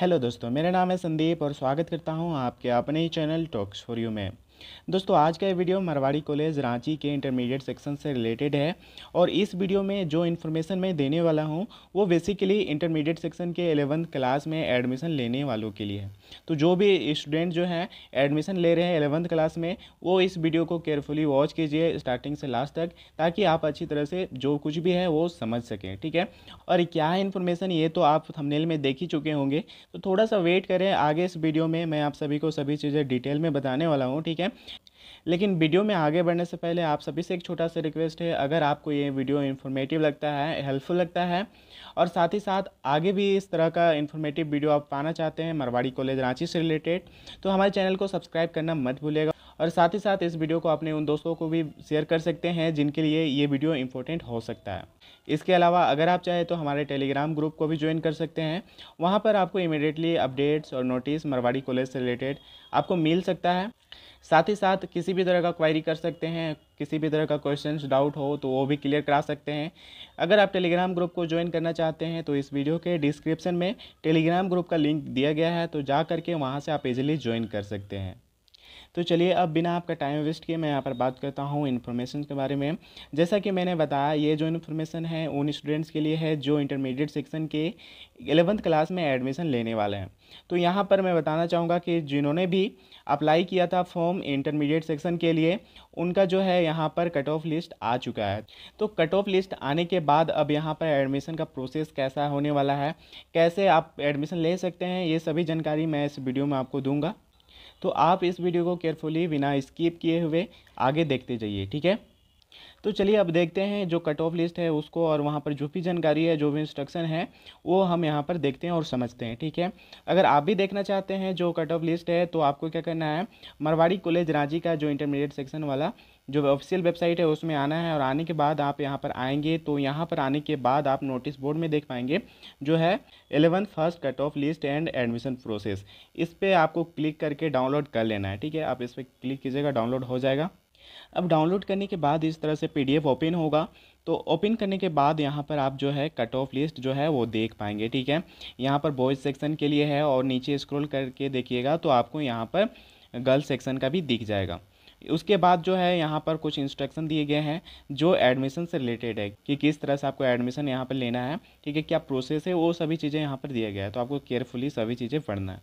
hello दोस्तों मेरा नाम है संदीप और स्वागत करता हूं आपके अपने ही चैनल टॉक्स फॉर यू में दोस्तों आज का ये वीडियो मारवाड़ी कॉलेज रांची के इंटरमीडिएट सेक्शन से रिलेटेड है और इस वीडियो में जो इन्फॉर्मेशन मैं देने वाला हूँ वो बेसिकली इंटरमीडिएट सेक्शन के एलेवंथ क्लास में एडमिशन लेने वालों के लिए है तो जो भी स्टूडेंट जो हैं एडमिशन ले रहे हैं एलेवंथ क्लास में वो इस वीडियो को केयरफुली वॉच कीजिए स्टार्टिंग से लास्ट तक ताकि आप अच्छी तरह से जो कुछ भी है वो समझ सकें ठीक है और क्या है इन्फॉर्मेशन ये तो आप थमनेल में देख ही चुके होंगे तो थोड़ा सा वेट करें आगे इस वीडियो में मैं आप सभी को सभी चीज़ें डिटेल में बताने वाला हूँ ठीक है लेकिन वीडियो में आगे बढ़ने से पहले आप सभी से एक छोटा सा रिक्वेस्ट है अगर आपको ये वीडियो इन्फॉर्मेटिव लगता है हेल्पफुल लगता है और साथ ही साथ आगे भी इस तरह का इन्फॉर्मेटिव वीडियो आप पाना चाहते हैं मरवाड़ी कॉलेज रांची से रिलेटेड तो हमारे चैनल को सब्सक्राइब करना मत भूलेगा और साथ ही साथ इस वीडियो को अपने उन दोस्तों को भी शेयर कर सकते हैं जिनके लिए ये वीडियो इंपॉर्टेंट हो सकता है इसके अलावा अगर आप चाहें तो हमारे टेलीग्राम ग्रुप को भी ज्वाइन कर सकते हैं वहाँ पर आपको इमिडिएटली अपडेट्स और नोटिस मारवाड़ी कॉलेज से रिलेटेड आपको मिल सकता है साथ ही साथ किसी भी तरह का क्वायरी कर सकते हैं किसी भी तरह का क्वेश्चन डाउट हो तो वो भी क्लियर करा सकते हैं अगर आप टेलीग्राम ग्रुप को ज्वाइन करना चाहते हैं तो इस वीडियो के डिस्क्रिप्शन में टेलीग्राम ग्रुप का लिंक दिया गया है तो जा करके वहाँ से आप इजीली ज्वाइन कर सकते हैं तो चलिए अब बिना आपका टाइम वेस्ट किए मैं यहाँ पर बात करता हूँ इन्फॉर्मेशन के बारे में जैसा कि मैंने बताया ये जो इन्फॉर्मेशन है उन स्टूडेंट्स के लिए है जो इंटरमीडिएट सेक्शन के एलेवंथ क्लास में एडमिशन लेने वाले हैं तो यहाँ पर मैं बताना चाहूँगा कि जिन्होंने भी अप्लाई किया था फॉर्म इंटरमीडिएट सेक्शन के लिए उनका जो है यहाँ पर कट ऑफ लिस्ट आ चुका है तो कट ऑफ लिस्ट आने के बाद अब यहाँ पर एडमिशन का प्रोसेस कैसा होने वाला है कैसे आप एडमिशन ले सकते हैं ये सभी जानकारी मैं इस वीडियो में आपको दूंगा तो आप इस वीडियो को केयरफुली बिना स्किप किए हुए आगे देखते जाइए ठीक है तो चलिए अब देखते हैं जो कट ऑफ लिस्ट है उसको और वहाँ पर जो भी जानकारी है जो भी इंस्ट्रक्शन है वो हम यहाँ पर देखते हैं और समझते हैं ठीक है अगर आप भी देखना चाहते हैं जो कट ऑफ लिस्ट है तो आपको क्या करना है मरवाड़ी कॉलेज रांची का जो इंटरमीडिएट सेक्शन वाला जो ऑफिशियल वेबसाइट है उसमें आना है और आने के बाद आप यहाँ पर आएंगे तो यहाँ पर आने के बाद आप नोटिस बोर्ड में देख पाएंगे जो है eleven first cut off list and admission process इस पर आपको क्लिक करके डाउनलोड कर लेना है ठीक है आप इस पर क्लिक कीजिएगा डाउनलोड हो जाएगा अब डाउनलोड करने के बाद इस तरह से पी ओपन होगा तो ओपन करने के बाद यहाँ पर आप जो है कट ऑफ लिस्ट जो है वो देख पाएंगे ठीक है यहाँ पर बॉयज़ सेक्शन के लिए है और नीचे स्क्रॉल करके देखिएगा तो आपको यहाँ पर गर्ल्स सेक्शन का भी दिख जाएगा उसके बाद जो है यहाँ पर कुछ इंस्ट्रक्शन दिए गए हैं जो एडमिशन से रिलेटेड है कि किस तरह से आपको एडमिशन यहाँ पर लेना है ठीक है क्या प्रोसेस है वो सभी चीज़ें यहाँ पर दिया गया है तो आपको केयरफुली सभी चीज़ें पढ़ना है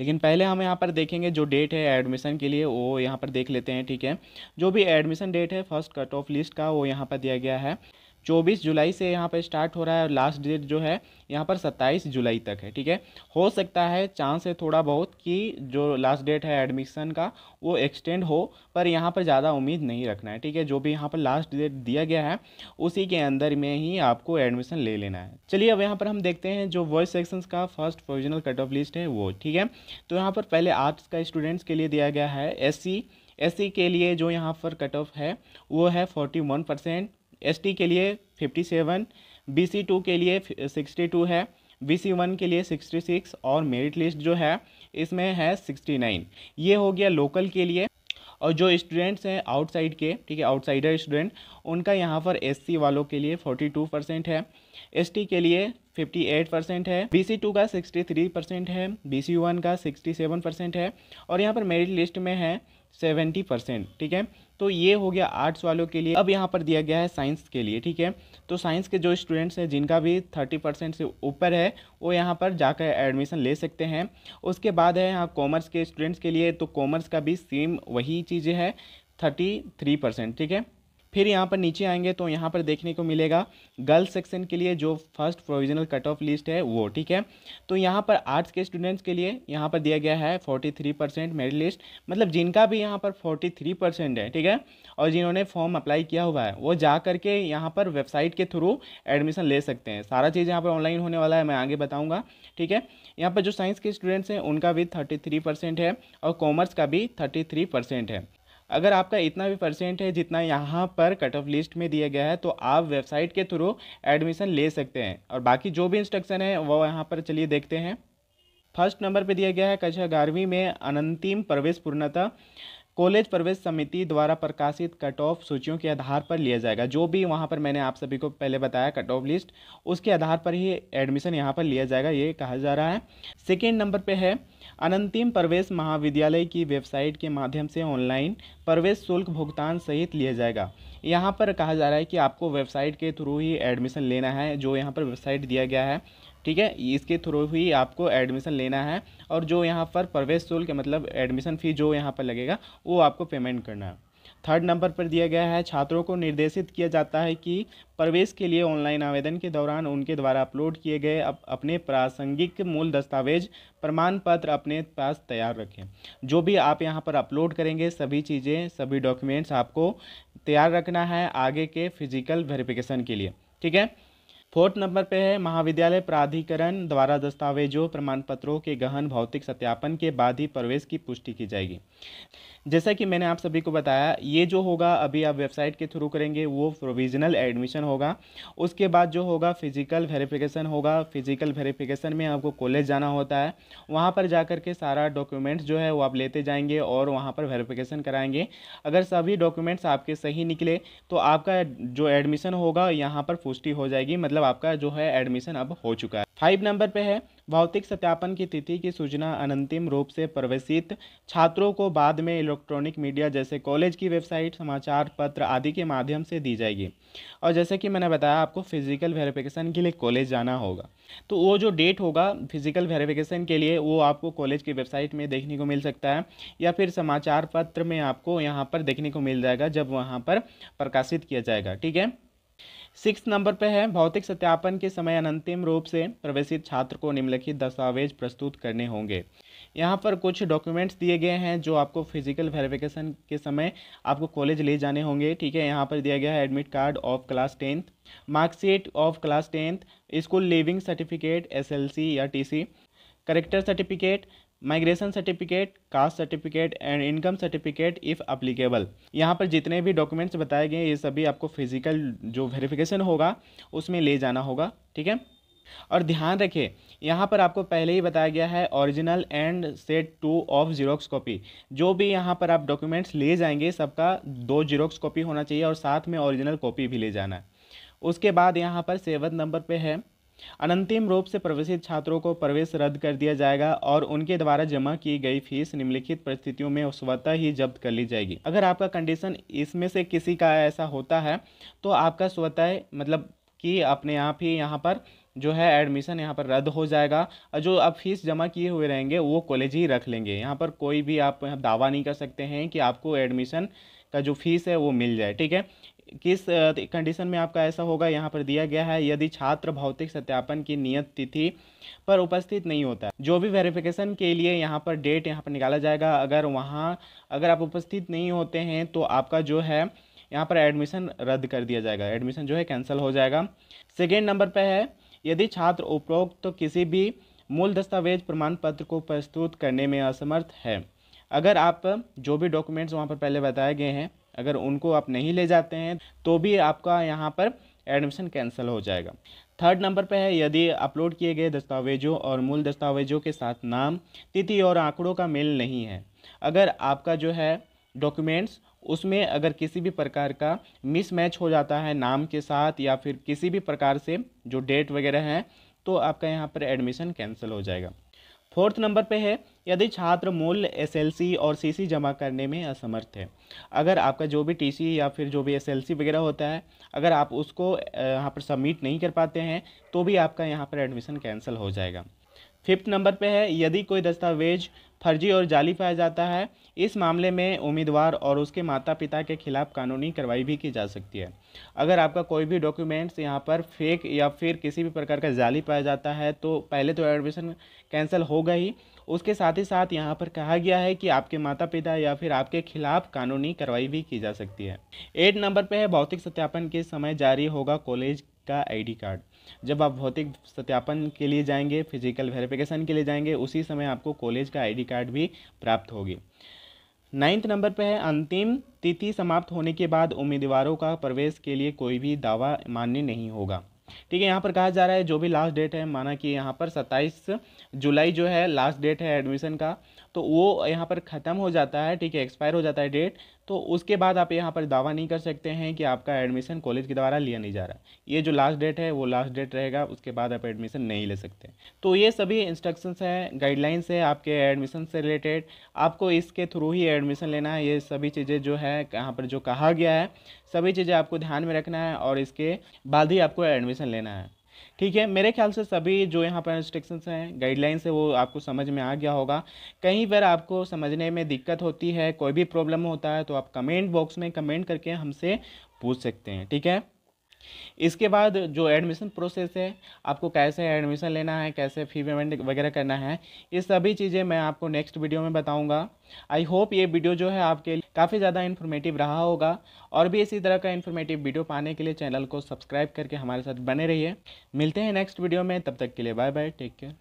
लेकिन पहले हम यहाँ पर देखेंगे जो डेट है एडमिशन के लिए वो यहाँ पर देख लेते हैं ठीक है जो भी एडमिशन डेट है फर्स्ट कट ऑफ लिस्ट का वो यहाँ पर दिया गया है चौबीस जुलाई से यहाँ पर स्टार्ट हो रहा है और लास्ट डेट जो है यहाँ पर सत्ताईस जुलाई तक है ठीक है हो सकता है चांस है थोड़ा बहुत कि जो लास्ट डेट है एडमिशन का वो एक्सटेंड हो पर यहाँ पर ज़्यादा उम्मीद नहीं रखना है ठीक है जो भी यहाँ पर लास्ट डेट दिया गया है उसी के अंदर में ही आपको एडमिशन ले लेना है चलिए अब यहाँ पर हम देखते हैं जो वॉइस सेक्शन का first provisional cut off list है वो ठीक है तो यहाँ पर पहले आर्ट्स का स्टूडेंट्स के लिए दिया गया है एस सी e, e के लिए जो यहाँ पर कट ऑफ है वो है फोर्टी वन परसेंट टी के लिए 57 टू के लिए 62 है बी वन के लिए 66 और मेरिट लिस्ट जो है इसमें है 69 ये हो गया लोकल के लिए और जो स्टूडेंट्स हैं आउटसाइड के ठीक है आउटसाइडर स्टूडेंट उनका यहाँ पर एससी वालों के लिए 42 परसेंट है एसटी के लिए 58 परसेंट है बी टू का 63 परसेंट है बी वन का 67 परसेंट है और यहाँ पर मेरिट लिस्ट में है सेवेंटी परसेंट ठीक है तो ये हो गया आर्ट्स वालों के लिए अब यहाँ पर दिया गया है साइंस के लिए ठीक है तो साइंस के जो स्टूडेंट्स हैं जिनका भी थर्टी परसेंट से ऊपर है वो यहाँ पर जाकर एडमिशन ले सकते हैं उसके बाद है यहाँ कॉमर्स के स्टूडेंट्स के लिए तो कॉमर्स का भी सेम वही चीज़ें है थर्टी थ्री परसेंट ठीक है फिर यहाँ पर नीचे आएंगे तो यहाँ पर देखने को मिलेगा गर्ल्स सेक्शन के लिए जो first provisional cut off list है वो ठीक है तो यहाँ पर आर्ट्स के स्टूडेंट्स के लिए यहाँ पर दिया गया है forty three percent merit list मतलब जिनका भी यहाँ पर फोर्टी थ्री परसेंट है ठीक है और जिन्होंने फॉर्म अप्लाई किया हुआ है वो जा करके यहाँ पर वेबसाइट के थ्रू एडमिशन ले सकते हैं सारा चीज़ यहाँ पर ऑनलाइन होने वाला है मैं आगे बताऊँगा ठीक है यहाँ पर जो साइंस के स्टूडेंट्स हैं उनका भी थर्टी थ्री परसेंट है और कॉमर्स का भी थर्टी थ्री परसेंट है अगर आपका इतना भी परसेंट है जितना यहाँ पर कट ऑफ लिस्ट में दिया गया है तो आप वेबसाइट के थ्रू एडमिशन ले सकते हैं और बाकी जो भी इंस्ट्रक्शन है वो यहाँ पर चलिए देखते हैं फर्स्ट नंबर पे दिया गया है कक्षा ग्यारहवीं में अनंतिम प्रवेश पूर्णता कॉलेज प्रवेश समिति द्वारा प्रकाशित कट ऑफ सूचियों के आधार पर लिया जाएगा जो भी वहाँ पर मैंने आप सभी को पहले बताया कट ऑफ लिस्ट उसके आधार पर ही एडमिशन यहाँ पर लिया जाएगा ये कहा जा रहा है सेकेंड नंबर पर है अनंतिम प्रवेश महाविद्यालय की वेबसाइट के माध्यम से ऑनलाइन प्रवेश शुल्क भुगतान सहित लिया जाएगा यहाँ पर कहा जा रहा है कि आपको वेबसाइट के थ्रू ही एडमिशन लेना है जो यहाँ पर वेबसाइट दिया गया है ठीक है इसके थ्रू ही आपको एडमिशन लेना है और जो यहाँ पर प्रवेश शुल्क मतलब एडमिशन फ़ी जो यहाँ पर लगेगा वो आपको पेमेंट करना है थर्ड नंबर पर दिया गया है छात्रों को निर्देशित किया जाता है कि प्रवेश के लिए ऑनलाइन आवेदन के दौरान उनके द्वारा अपलोड किए गए अप, अपने प्रासंगिक मूल दस्तावेज प्रमाण पत्र अपने पास तैयार रखें जो भी आप यहाँ पर अपलोड करेंगे सभी चीज़ें सभी डॉक्यूमेंट्स आपको तैयार रखना है आगे के फिजिकल वेरिफिकेशन के लिए ठीक है फोर्थ नंबर पे है महाविद्यालय प्राधिकरण द्वारा दस्तावेजों प्रमाण पत्रों के गहन भौतिक सत्यापन के बाद ही प्रवेश की पुष्टि की जाएगी जैसा कि मैंने आप सभी को बताया ये जो होगा अभी आप वेबसाइट के थ्रू करेंगे वो प्रोविजनल एडमिशन होगा उसके बाद जो होगा फिजिकल वेरिफिकेशन होगा फिजिकल वेरिफिकेशन में आपको कॉलेज जाना होता है वहाँ पर जा कर के सारा डॉक्यूमेंट्स जो है वो आप लेते जाएंगे और वहाँ पर वेरिफिकेशन कराएंगे अगर सभी डॉक्यूमेंट्स आपके सही निकले तो आपका जो एडमिशन होगा यहाँ पर पुष्टि हो जाएगी मतलब आपका जो है एडमिशन अब हो चुका है फाइव नंबर पे है भौतिक सत्यापन की तिथि की सूचना अनंतिम रूप से प्रवेशित छात्रों को बाद में इलेक्ट्रॉनिक मीडिया जैसे कॉलेज की वेबसाइट समाचार पत्र आदि के माध्यम से दी जाएगी और जैसे कि मैंने बताया आपको फिजिकल वेरिफिकेशन के लिए कॉलेज जाना होगा तो वो जो डेट होगा फिजिकल वेरिफिकेशन के लिए वो आपको कॉलेज की वेबसाइट में देखने को मिल सकता है या फिर समाचार पत्र में आपको यहाँ पर देखने को मिल जाएगा जब वहाँ पर प्रकाशित किया जाएगा ठीक है सिक्स नंबर पे है भौतिक सत्यापन के समय अनंतिम रूप से प्रवेशित छात्र को निम्नलिखित दस्तावेज प्रस्तुत करने होंगे यहाँ पर कुछ डॉक्यूमेंट्स दिए गए हैं जो आपको फिजिकल वेरिफिकेशन के समय आपको कॉलेज ले जाने होंगे ठीक है यहाँ पर दिया गया है admit card of class tenth marksheet of class tenth school leaving certificate S या T character certificate migration certificate caste certificate and income certificate if applicable यहाँ पर जितने भी डॉक्यूमेंट्स बताए गए ये सभी आपको फिजिकल जो वेरिफिकेशन होगा उसमें ले जाना होगा ठीक है और ध्यान रखिए यहाँ पर आपको पहले ही बताया गया है original and set two of xerox copy जो भी यहाँ पर आप डॉक्यूमेंट्स ले जाएंगे सबका दो जीरोक्स कॉपी होना चाहिए और साथ में ओरिजिनल कॉपी भी ले जाना है उसके बाद यहाँ पर सेवन नंबर पे है अनंतिम रूप से प्रवेशित छात्रों को प्रवेश रद्द कर दिया जाएगा और उनके द्वारा जमा की गई फीस निम्नलिखित परिस्थितियों में स्वतः ही जब्त कर ली जाएगी अगर आपका कंडीशन इसमें से किसी का ऐसा होता है तो आपका स्वतः मतलब कि अपने आप ही यहाँ पर जो है एडमिशन यहाँ पर रद्द हो जाएगा और जो आप फीस जमा किए हुए रहेंगे वो कॉलेज ही रख लेंगे यहाँ पर कोई भी आप दावा नहीं कर सकते हैं कि आपको एडमिशन का जो फीस है वो मिल जाए ठीक है किस कंडीशन में आपका ऐसा होगा यहाँ पर दिया गया है यदि छात्र भौतिक सत्यापन की नियत तिथि पर उपस्थित नहीं होता जो भी वेरिफिकेशन के लिए यहाँ पर डेट यहाँ पर निकाला जाएगा अगर वहाँ अगर आप उपस्थित नहीं होते हैं तो आपका जो है यहाँ पर एडमिशन रद्द कर दिया जाएगा एडमिशन जो है कैंसिल हो जाएगा सेकेंड नंबर पर है यदि छात्र उपरोक्त तो किसी भी मूल दस्तावेज प्रमाण पत्र को प्रस्तुत करने में असमर्थ है अगर आप जो भी डॉक्यूमेंट्स वहाँ पर पहले बताए गए हैं अगर उनको आप नहीं ले जाते हैं तो भी आपका यहाँ पर एडमिशन कैंसिल हो जाएगा थर्ड नंबर पर है यदि अपलोड किए गए दस्तावेजों और मूल दस्तावेजों के साथ नाम तिथि और आंकड़ों का मेल नहीं है अगर आपका जो है डॉक्यूमेंट्स उसमें अगर किसी भी प्रकार का मिसमैच हो जाता है नाम के साथ या फिर किसी भी प्रकार से जो डेट वगैरह हैं तो आपका यहाँ पर एडमिशन कैंसिल हो जाएगा फोर्थ नंबर पे है यदि छात्र मूल एसएलसी और सीसी जमा करने में असमर्थ है अगर आपका जो भी टीसी या फिर जो भी एसएलसी वगैरह होता है अगर आप उसको यहाँ पर सबमिट नहीं कर पाते हैं तो भी आपका यहाँ पर एडमिशन कैंसिल हो जाएगा फिफ्थ नंबर पे है यदि कोई दस्तावेज फर्जी और जाली पाया जाता है इस मामले में उम्मीदवार और उसके माता पिता के खिलाफ कानूनी कार्रवाई भी की जा सकती है अगर आपका कोई भी डॉक्यूमेंट्स यहाँ पर फेक या फिर किसी भी प्रकार का जाली पाया जाता है तो पहले तो एडमिशन कैंसिल होगा ही उसके साथ ही साथ यहाँ पर कहा गया है कि आपके माता पिता या फिर आपके खिलाफ कानूनी कार्रवाई भी की जा सकती है एट नंबर पर है भौतिक सत्यापन के समय जारी होगा कॉलेज का आईडी कार्ड जब आप भौतिक सत्यापन के लिए जाएंगे फिजिकल वेरिफिकेशन के लिए जाएंगे उसी समय आपको कॉलेज का आईडी कार्ड भी प्राप्त होगी नाइन्थ नंबर पर है अंतिम तिथि समाप्त होने के बाद उम्मीदवारों का प्रवेश के लिए कोई भी दावा मान्य नहीं होगा ठीक है यहाँ पर कहा जा रहा है जो भी लास्ट डेट है माना कि यहाँ पर 27 जुलाई जो है लास्ट डेट है एडमिशन का तो वो यहाँ पर ख़त्म हो जाता है ठीक है एक्सपायर हो जाता है डेट तो उसके बाद आप यहाँ पर दावा नहीं कर सकते हैं कि आपका एडमिशन कॉलेज के द्वारा लिया नहीं जा रहा ये जो लास्ट डेट है वो लास्ट डेट रहेगा उसके बाद आप एडमिशन नहीं ले सकते तो ये सभी इंस्ट्रक्शंस हैं गाइडलाइंस है आपके एडमिशन से रिलेटेड आपको इसके थ्रू ही एडमिशन लेना है ये सभी चीज़ें जो है यहाँ पर जो कहा गया है सभी चीज़ें आपको ध्यान में रखना है और इसके बाद ही आपको एडमिशन लेना है ठीक है मेरे ख्याल से सभी जो यहाँ पर रिस्ट्रिक्शंस हैं गाइडलाइंस है वो आपको समझ में आ गया होगा कहीं पर आपको समझने में दिक्कत होती है कोई भी प्रॉब्लम होता है तो आप कमेंट बॉक्स में कमेंट करके हमसे पूछ सकते हैं ठीक है इसके बाद जो एडमिशन प्रोसेस है आपको कैसे एडमिशन लेना है कैसे फी पेमेंट वगैरह करना है ये सभी चीज़ें मैं आपको नेक्स्ट वीडियो में बताऊंगा आई होप ये वीडियो जो है आपके लिए काफ़ी ज़्यादा इन्फॉर्मेटिव रहा होगा और भी इसी तरह का इन्फॉर्मेटिव वीडियो पाने के लिए चैनल को सब्सक्राइब करके हमारे साथ बने रहिए मिलते हैं नेक्स्ट वीडियो में तब तक के लिए बाय बाय टेक केयर